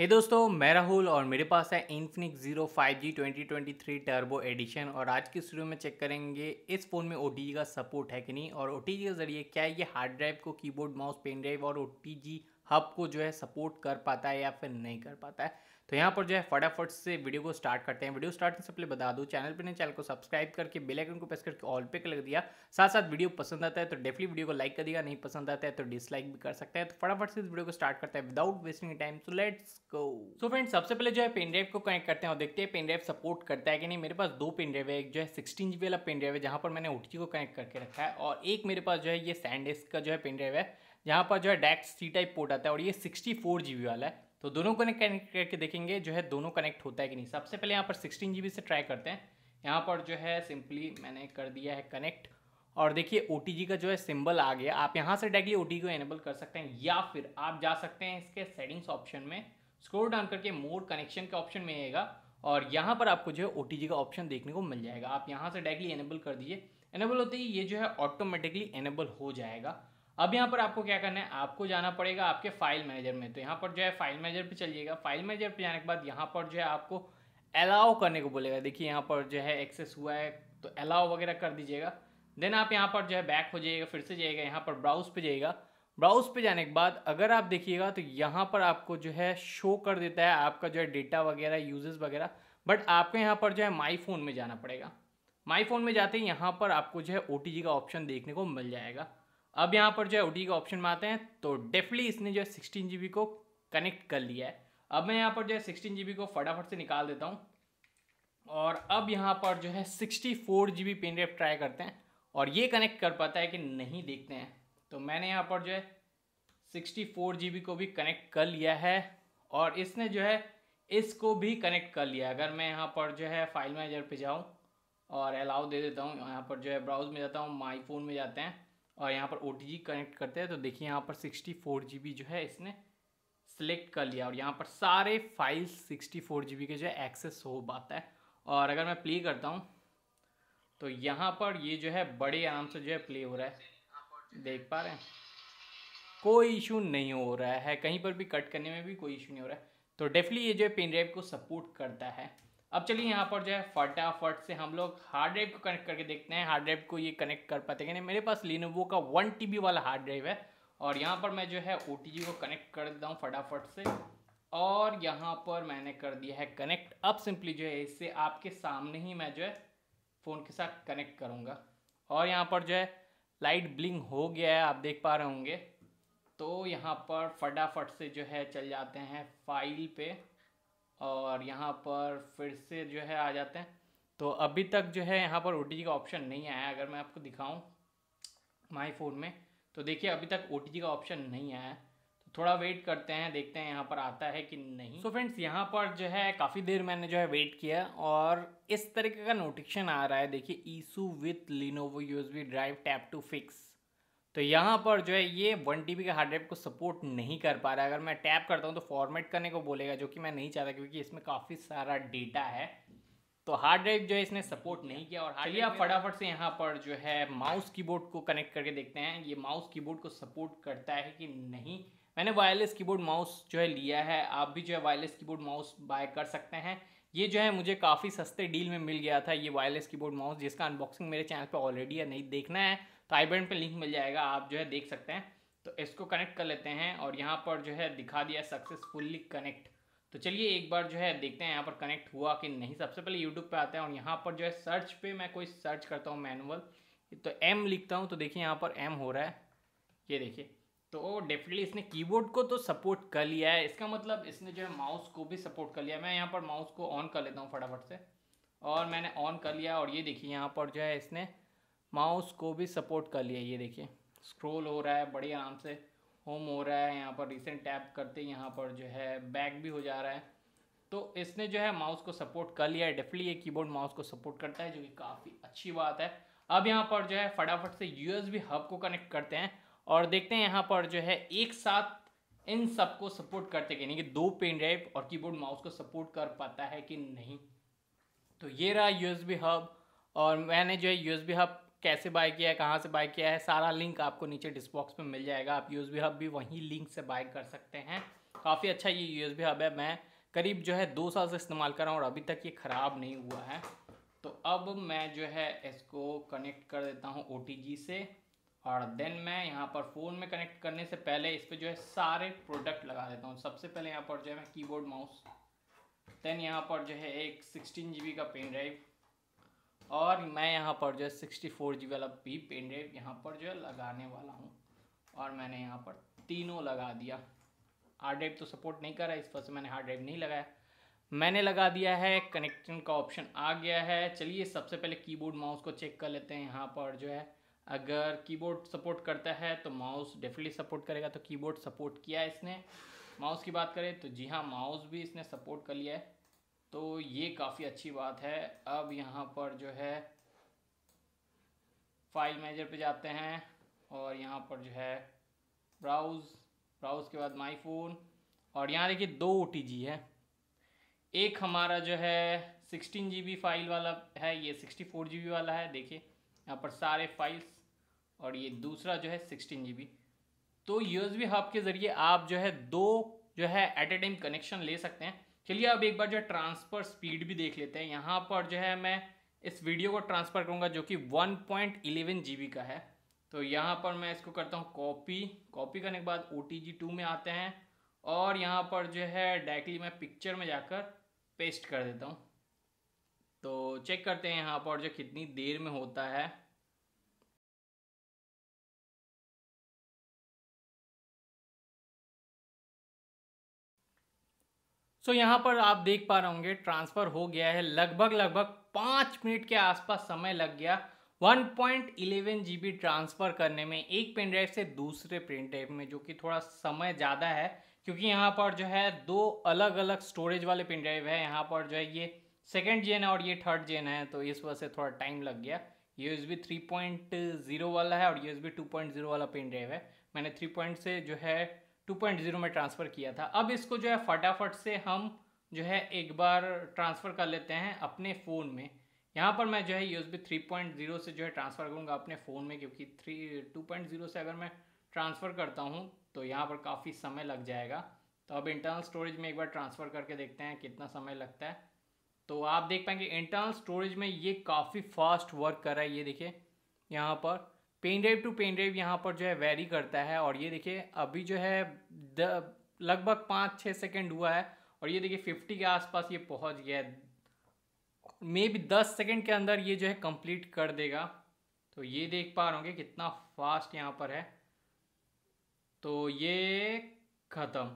हे hey दोस्तों मैं राहुल और मेरे पास है Infinix zero five G twenty twenty three turbo edition और आज की स्टूडियो में चेक करेंगे इस फ़ोन में ओ का सपोर्ट है कि नहीं और ओ के ज़रिए क्या ये हार्ड ड्राइव को कीबोर्ड माउस पेन ड्राइव और ओ हब को जो है सपोर्ट कर पाता है या फिर नहीं कर पाता है तो यहाँ पर जो है फटाफट से वीडियो को स्टार्ट करते हैं वीडियो स्टार्ट से पहले बता दूँ चैनल पर नहीं चैनल को सब्सक्राइब करके बेलाइकन को प्रेस करके ऑल पे कर दिया साथ साथ वीडियो पसंद आता है तो डेफिनेटली वीडियो को लाइक कर दिया नहीं पसंद आता है तो डिसलाइक भी कर सकते हैं तो फटाफट से इस वीडियो को स्टार्ट करते हैं without wasting time so let's go so friend सबसे पहले जो है पेन ड्राइव को कनेक्ट करते हैं और देखते हैं पेन ड्राइव सपोर्ट करता है कि नहीं मेरे पास दो पेन ड्राइव है एक जो है सिक्सटीन जी वाला पेन ड्राइव है जहाँ पर मैंने उठकी को कनेक्ट करके रखा है और एक मेरे पास जो है ये सैंडेस्क का जो है पेन ड्राइव है यहाँ पर जो है डैक्स सी टाइप पोर्ट आता है और ये सिक्सटी फोर जी बी वाला है तो दोनों को कनेक्ट करके देखेंगे जो है दोनों कनेक्ट होता है कि नहीं सबसे पहले यहाँ पर सिक्सटीन जी से ट्राई करते हैं यहाँ पर जो है सिंपली मैंने कर दिया है कनेक्ट और देखिए ओ का जो है सिंबल आ गया आप यहाँ से डायरेक्टली ओ को एनेबल कर सकते हैं या फिर आप जा सकते हैं इसके सेटिंग्स ऑप्शन में स्क्रोल डाउन करके मोड कनेक्शन के ऑप्शन में आएगा और यहाँ पर आपको जो है ओ का ऑप्शन देखने को मिल जाएगा आप यहाँ से डायरेक्टली एनेबल कर दीजिए एनेबल होते ही ये जो है ऑटोमेटिकली एनेबल हो जाएगा अब यहाँ पर आपको क्या करना है आपको जाना पड़ेगा आपके फाइल मैनेजर में तो यहाँ पर जो है फाइल मैनेजर पे चलिएगा फाइल मैनेजर पे जाने के बाद यहाँ पर जो है आपको अलाउ करने को बोलेगा देखिए यहाँ पर जो है एक्सेस हुआ है तो अलाउ वगैरह कर दीजिएगा देन आप यहाँ पर जो है बैक हो जाइएगा फिर से जाइएगा यहाँ पर ब्राउज पर जाइएगा ब्राउज पर जाने के बाद अगर आप देखिएगा तो यहाँ पर आपको जो है शो कर देता है आपका जो है डेटा वगैरह यूजेस वगैरह बट आपको यहाँ पर जो है माई फ़ोन में जाना पड़ेगा माई फ़ोन में जाते ही यहाँ पर आपको जो है ओ का ऑप्शन देखने को मिल जाएगा अब यहाँ पर जो है ओ का ऑप्शन में आते हैं तो डेफिनेटली इसने जो है सिक्सटीन जी को कनेक्ट कर लिया है अब मैं यहाँ पर जो है सिक्सटीन जी को फटाफट से निकाल देता हूँ और अब यहाँ पर जो है sixty four G B pen drive try करते हैं और ये कनेक्ट कर पाता है कि नहीं देखते हैं तो मैंने यहाँ पर जो है सिक्सटी फोर जी बी को भी कनेक्ट कर लिया है और इसने जो है इसको भी कनेक्ट कर लिया अगर मैं यहाँ पर जो है फाइल मैनेजर पे जाऊँ और अलाउ दे देता हूँ यहाँ पर जो है ब्राउज में जाता हूँ माई फ़ोन में जाते हैं और यहाँ पर ओ कनेक्ट करते हैं तो देखिए यहाँ पर सिक्सटी फोर जो है इसने सेलेक्ट कर लिया और यहाँ पर सारे फाइल्स सिक्सटी फोर के जो है एक्सेस हो पाता है और अगर मैं प्ले करता हूँ तो यहाँ पर ये जो है बड़े आराम से जो है प्ले हो रहा है देख पा रहे हैं कोई इशू नहीं हो रहा है कहीं पर भी कट करने में भी कोई इशू नहीं हो रहा है तो डेफिनेटली ये जो है पेन ड्राइव को सपोर्ट करता है अब चलिए यहाँ पर जो है फटाफट से हम लोग हार्ड ड्राइव को कनेक्ट करके देखते हैं हार्ड ड्राइव को ये कनेक्ट कर पाते हैं मेरे पास लिनोवो का वन टी वाला हार्ड ड्राइव है और यहाँ पर मैं जो है ओ को कनेक्ट कर देता हूँ फटाफट से और यहाँ पर मैंने कर दिया है कनेक्ट अब सिंपली जो है इससे आपके सामने ही मैं जो है फ़ोन के साथ कनेक्ट करूँगा और यहाँ पर जो है लाइट ब्लिंग हो गया है आप देख पा रहे होंगे तो यहाँ पर फटाफट से जो है चल जाते हैं फाइल पे और यहाँ पर फिर से जो है आ जाते हैं तो अभी तक जो है यहाँ पर ओ का ऑप्शन नहीं आया अगर मैं आपको दिखाऊँ माई फ़ोन में तो देखिए अभी तक ओ का ऑप्शन नहीं आया तो थोड़ा वेट करते हैं देखते हैं यहाँ पर आता है कि नहीं सो फ्रेंड्स यहाँ पर जो है काफ़ी देर मैंने जो है वेट किया और इस तरीके का नोटिफिकेशन आ रहा है देखिए issue with Lenovo USB drive tap to fix तो यहाँ पर जो है ये वन टी के हार्ड ड्राइव को सपोर्ट नहीं कर पा रहा है अगर मैं टैप करता हूँ तो फॉर्मेट करने को बोलेगा जो कि मैं नहीं चाहता क्योंकि इसमें काफ़ी सारा डेटा है तो हार्ड ड्राइव जो है इसने सपोर्ट नहीं किया और चलिए आप फटाफट से यहाँ पर जो है माउस कीबोर्ड को कनेक्ट करके देखते हैं ये माउस कीबोर्ड को सपोर्ट करता है कि नहीं मैंने वायरलेस कीबोर्ड माउस जो है लिया है आप भी जो है वायरलेस कीबोर्ड माउस बाय कर सकते हैं ये जो है मुझे काफ़ी सस्ते डील में मिल गया था ये वायरलेस कीबोर्ड माउस जिसका अनबॉक्सिंग मेरे चैनल पर ऑलरेडी है नहीं देखना है तो आई पर लिंक मिल जाएगा आप जो है देख सकते हैं तो इसको कनेक्ट कर लेते हैं और यहाँ पर जो है दिखा दिया सक्सेसफुल्ली कनेक्ट तो चलिए एक बार जो है देखते हैं यहाँ पर कनेक्ट हुआ कि नहीं सबसे पहले यूट्यूब पे आते हैं और यहाँ पर जो है सर्च पे मैं कोई सर्च करता हूँ मैनुअल तो एम लिखता हूँ तो देखिए यहाँ पर एम हो रहा है ये देखिए तो डेफिनेटली इसने कीबोर्ड को तो सपोर्ट कर लिया है इसका मतलब इसने जो है माउस को भी सपोर्ट कर लिया मैं यहाँ पर माउस को ऑन कर लेता हूँ फटाफट से और मैंने ऑन कर लिया और ये देखिए यहाँ पर जो है इसने माउस को भी सपोर्ट कर लिया ये देखिए स्क्रोल हो रहा है बड़े आराम से होम हो रहा है यहाँ पर रिसेंट टैप करते यहाँ पर जो है बैक भी हो जा रहा है तो इसने जो है माउस को सपोर्ट कर लिया है डेफिनेटली ये कीबोर्ड माउस को सपोर्ट करता है जो कि काफ़ी अच्छी बात है अब यहाँ पर जो है फटाफट से बी हब को कनेक्ट करते हैं और देखते हैं यहाँ पर जो है एक साथ इन सब को सपोर्ट करते यानी कि दो पेन ड्राइव और कीबोर्ड माउस को सपोर्ट कर पाता है कि नहीं तो ये रहा बी हब और मैंने जो है बी हब कैसे बाय किया है कहाँ से बाय किया है सारा लिंक आपको नीचे डिस्बॉक्स में मिल जाएगा आप यू हब भी वहीं लिंक से बाय कर सकते हैं काफ़ी अच्छा ये यू हब है मैं करीब जो है दो साल से इस्तेमाल कर रहा हूँ और अभी तक ये ख़राब नहीं हुआ है तो अब मैं जो है इसको कनेक्ट कर देता हूँ ओ से और देन मैं यहाँ पर फ़ोन में कनेक्ट करने से पहले इस पर जो है सारे प्रोडक्ट लगा देता हूँ सबसे पहले यहाँ पर जो है मैं कीबोर्ड माउस देन यहाँ पर जो है एक सिक्सटीन जी का पेन ड्राइव और मैं यहाँ पर जो है सिक्सटी फोर जी वाला भी पेन ड्राइव यहाँ पर जो है लगाने वाला हूँ और मैंने यहाँ पर तीनों लगा दिया हार्ड ड्राइव तो सपोर्ट नहीं करा इस वजह से मैंने हार्ड ड्राइव नहीं लगाया मैंने लगा दिया है कनेक्शन का ऑप्शन आ गया है चलिए सबसे पहले कीबोर्ड माउस को चेक कर लेते हैं यहाँ पर जो है अगर कीबोर्ड सपोर्ट करता है तो माउस डेफिनेटली सपोर्ट करेगा तो कीबोर्ड सपोर्ट किया है इसने माउस की बात करें तो जी हाँ माउस भी इसने सपोर्ट कर लिया है तो ये काफ़ी अच्छी बात है अब यहाँ पर जो है फाइल मैनेजर पे जाते हैं और यहाँ पर जो है ब्राउज़ ब्राउज़ के बाद माई फ़ोन और यहाँ देखिए दो ओ है एक हमारा जो है सिक्सटीन जी फाइल वाला है ये सिक्सटी फोर जी वाला है देखिए यहाँ पर सारे फाइल्स और ये दूसरा जो है सिक्सटीन जी तो यू एस हब के ज़रिए आप जो है दो जो है एट ए टाइम कनेक्शन ले सकते हैं चलिए अब एक बार जो है ट्रांसफ़र स्पीड भी देख लेते हैं यहाँ पर जो है मैं इस वीडियो को ट्रांसफ़र करूँगा जो कि one point eleven G B का है तो यहाँ पर मैं इसको करता हूँ कॉपी कॉपी करने के बाद ओ टी जी टू में आते हैं और यहाँ पर जो है डायरेक्टली मैं पिक्चर में जाकर पेस्ट कर देता हूँ तो चेक करते हैं यहाँ पर जो कितनी देर में होता है सो so, यहाँ पर आप देख पा रहे होंगे ट्रांसफ़र हो गया है लगभग लगभग पाँच मिनट के आसपास समय लग गया 1.11 पॉइंट ट्रांसफ़र करने में एक पेन ड्राइव से दूसरे पेन ड्राइव में जो कि थोड़ा समय ज़्यादा है क्योंकि यहाँ पर जो है दो अलग अलग स्टोरेज वाले पेन ड्राइव है यहाँ पर जो है ये सेकेंड जेन है और ये थर्ड जेन है तो इस वजह से थोड़ा टाइम लग गया U S B three point zero वाला है और U S B two point zero वाला पेन ड्राइव है मैंने थ्री पॉइंट से जो है 2.0 में ट्रांसफ़र किया था अब इसको जो है फटाफट से हम जो है एक बार ट्रांसफ़र कर लेते हैं अपने फ़ोन में यहाँ पर मैं जो है यू थ्री पॉइंट जीरो से जो है ट्रांसफ़र करूँगा अपने फ़ोन में क्योंकि थ्री टू पॉइंट जीरो से अगर मैं ट्रांसफ़र करता हूँ तो यहाँ पर काफ़ी समय लग जाएगा तो अब इंटरनल स्टोरेज में एक बार ट्रांसफ़र करके देखते हैं कितना समय लगता है तो आप देख पाएंगे इंटरनल स्टोरेज में ये काफ़ी फास्ट वर्क कर रहा है ये देखिए यहाँ पर pen drive to pen drive यहाँ पर जो है वेरी करता है और ये देखिए अभी जो है लगभग पाँच छः सेकेंड हुआ है और ये देखिए फिफ्टी के आसपास ये पहुँच गया है मे बी दस सेकेंड के अंदर ये जो है कंप्लीट कर देगा तो ये देख पा रहे होंगे कितना फास्ट यहाँ पर है तो ये ख़त्म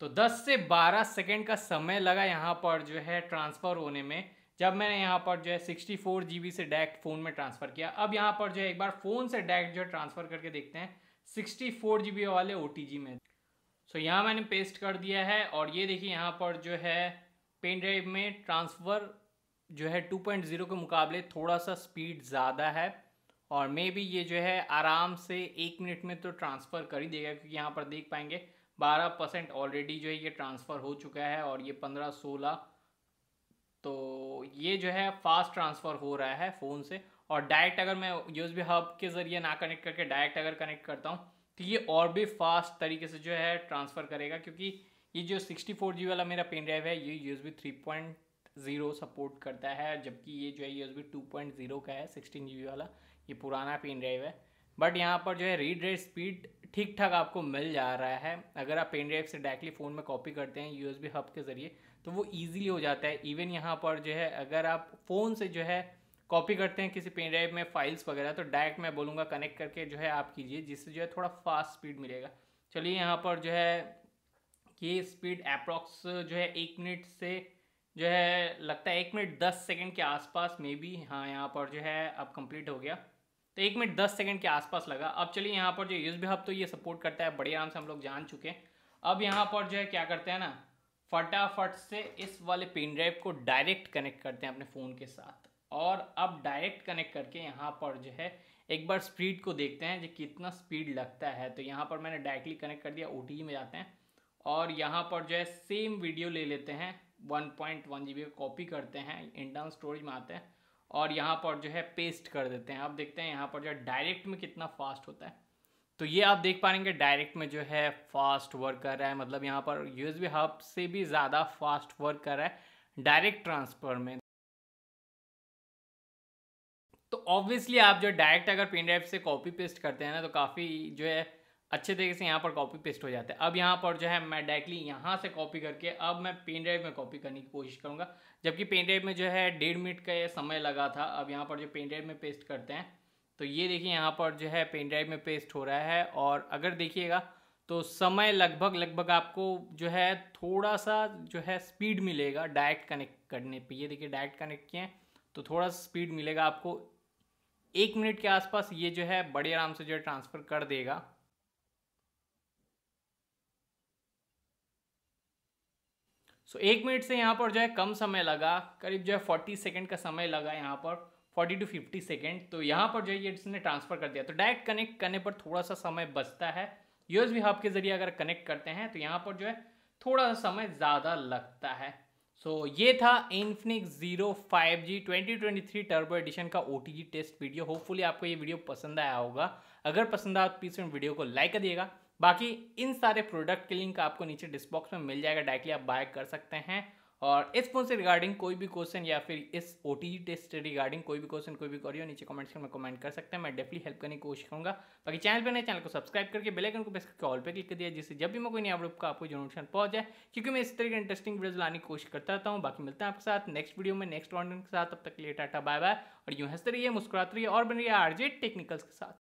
तो दस से बारह सेकेंड का समय लगा यहाँ पर जो है ट्रांसफ़र होने में जब मैंने यहाँ पर जो है सिक्सटी फोर से डायरेक्ट फ़ोन में ट्रांसफ़र किया अब यहाँ पर जो है एक बार फ़ोन से डायरेक्ट जो है ट्रांसफ़र करके देखते हैं सिक्सटी फोर वाले ओ में सो so, यहाँ मैंने पेस्ट कर दिया है और ये देखिए यहाँ पर जो है पेन ड्राइव में ट्रांसफ़र जो है 2.0 के मुकाबले थोड़ा सा स्पीड ज़्यादा है और मे भी ये जो है आराम से एक मिनट में तो ट्रांसफ़र कर ही देगा क्योंकि यहाँ पर देख पाएंगे 12 परसेंट ऑलरेडी जो है ये ट्रांसफ़र हो चुका है और ये 15 सोलह तो ये जो है फास्ट ट्रांसफ़र हो रहा है फ़ोन से और डायरेक्ट अगर मैं यूएसबी हब के ज़रिए ना कनेक्ट करके डायरेक्ट अगर कनेक्ट करता हूँ तो ये और भी फास्ट तरीके से जो है ट्रांसफ़र करेगा क्योंकि ये जो सिक्सटी फोर जी वाला मेरा पेन ड्राइव है ये U S B three point zero support करता है जबकि ये जो है U S B two point zero का है सिक्सटीन जी वाला ये पुराना पेन ड्राइव है बट यहाँ पर जो है रीड रेट स्पीड ठीक ठाक आपको मिल जा रहा है अगर आप पेन ड्राइव से डायरेक्टली फ़ोन में कॉपी करते हैं यू एस बी हब के ज़रिए तो वो ईजिली हो जाता है इवन यहाँ पर जो है अगर आप फ़ोन से जो है कॉपी करते हैं किसी पेन ड्राइव में फाइल्स वगैरह तो डायरेक्ट मैं बोलूँगा कनेक्ट करके जो है आप कीजिए जिससे जो है थोड़ा फास्ट स्पीड मिलेगा चलिए यहाँ पर जो है ये स्पीड अप्रॉक्स जो है एक मिनट से जो है लगता है एक मिनट दस सेकेंड के आसपास मे बी हाँ यहाँ पर जो है अब कंप्लीट हो गया तो एक मिनट दस सेकेंड के आसपास लगा अब चलिए यहाँ पर जो यूज भी हब तो ये सपोर्ट करता है बड़े आराम से हम लोग जान चुके हैं अब यहाँ पर जो है क्या करते हैं ना फटाफट से इस वाले पेन ड्राइव को डायरेक्ट कनेक्ट करते हैं अपने फ़ोन के साथ और अब डायरेक्ट कनेक्ट करके यहाँ पर जो है एक बार स्पीड को देखते हैं जो कितना स्पीड लगता है तो यहाँ पर मैंने डायरेक्टली कनेक्ट कर दिया ओ में जाते हैं और यहाँ पर जो है सेम वीडियो ले लेते हैं one point one G B copy करते हैं इंटरनल स्टोरेज में आते हैं और यहाँ पर जो है पेस्ट कर देते हैं अब देखते हैं यहाँ पर जो है डायरेक्ट में कितना फास्ट होता है तो ये आप देख पा रहे हैं डायरेक्ट में जो है फास्ट वर्क कर रहा है मतलब यहाँ पर यूएसबी हब से भी ज़्यादा फास्ट वर्क कर रहा है डायरेक्ट ट्रांसफ़र में तो ऑब्वियसली आप जो डायरेक्ट अगर पेन ड्राइव से कॉपी पेस्ट करते हैं ना तो काफ़ी जो है अच्छे तरीके से यहाँ पर कॉपी पेस्ट हो जाता है अब यहाँ पर जो है मैं डायरेक्टली यहाँ से कॉपी करके अब मैं पेन ड्राइव में कॉपी करने की कोशिश करूँगा जबकि पेन ड्राइव में जो है डेढ़ मिनट का समय लगा था अब यहाँ पर जो पेन ड्राइव में पेस्ट करते हैं तो ये देखिए यहाँ पर जो है पेन ड्राइव में पेस्ट हो रहा है और अगर देखिएगा तो समय लगभग लगभग आपको जो है थोड़ा सा जो है स्पीड मिलेगा डायरेक्ट कनेक्ट करने पे ये देखिए डायरेक्ट कनेक्ट किए तो थोड़ा सा स्पीड मिलेगा आपको एक मिनट के आसपास ये जो है बड़े आराम से जो है ट्रांसफ़र कर देगा सो so, एक मिनट से यहाँ पर जो है कम समय लगा करीब जो है फोर्टी सेकेंड का समय लगा यहाँ पर फोर्टी टू फिफ्टी सेकेंड तो यहाँ पर जो है ये इसने ट्रांसफ़र कर दिया तो डायरेक्ट कनेक्ट करने पर थोड़ा सा समय बचता है यूएस हब के ज़रिए अगर कनेक्ट करते हैं तो यहाँ पर जो है थोड़ा सा समय ज़्यादा लगता है सो so, ये था Infinix zero five G twenty twenty three turbo edition का ओ टेस्ट वीडियो होपफुली आपको ये वीडियो पसंद आया होगा अगर पसंद आया तो प्लीज़ वीडियो को लाइक कर दिएगा बाकी इन सारे प्रोडक्ट के लिंक आपको नीचे डिस्बॉक्स में मिल जाएगा डायरेक्टली आप बाय कर सकते हैं और इस फोन से रिगार्डिंग कोई भी क्वेश्चन या फिर इस ओ टेस्ट रिगार्डिंग कोई भी क्वेश्चन कोई भी करियो नीचे कमेंट सेक्शन में कमेंट कर सकते हैं मैं डेफली हेल्प करने की कोशिश करूँगा बाकी चैनल पर नए चैनल को सब्सक्राइब करके आइकन को प्रेस करके ऑल पर क्लिक कर दिया जिससे जब भी मैं कोई नया अपडेट का आपको नोटिफिकेशन पहुंच जाए क्योंकि मैं इस तरह के इंटरेस्टिंग वीडियो लाने की कोशिश करता रहता हूँ बाकी मिलते हैं आपके साथ नेक्स्ट वीडियो में नेक्स्ट ऑनलाइन के साथ तब तक के लिए टाटा बाय बाय और यूँ हंसते रहिए मुस्कुराते रहिए और बन रही है आरजे टेक्निकल्स के साथ